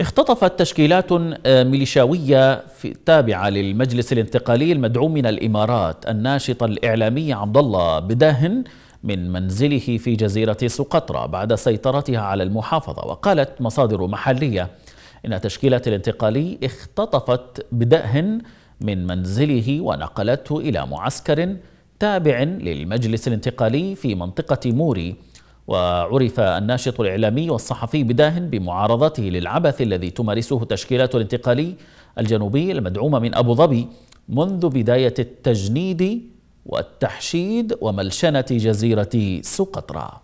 اختطفت تشكيلات آه، ميليشاوية تابعة للمجلس الانتقالي المدعوم من الإمارات الناشط الإعلامي عبد الله بداهن من منزله في جزيرة سقطرى بعد سيطرتها على المحافظة وقالت مصادر محلية إن تشكيلات الانتقالي اختطفت بداهن من منزله ونقلته إلى معسكر تابع للمجلس الانتقالي في منطقة موري وعرف الناشط الإعلامي والصحفي بداهن بمعارضته للعبث الذي تمارسه تشكيلات الانتقالي الجنوبي المدعومة من أبو ظبي منذ بداية التجنيد والتحشيد وملشنة جزيرة سقطرى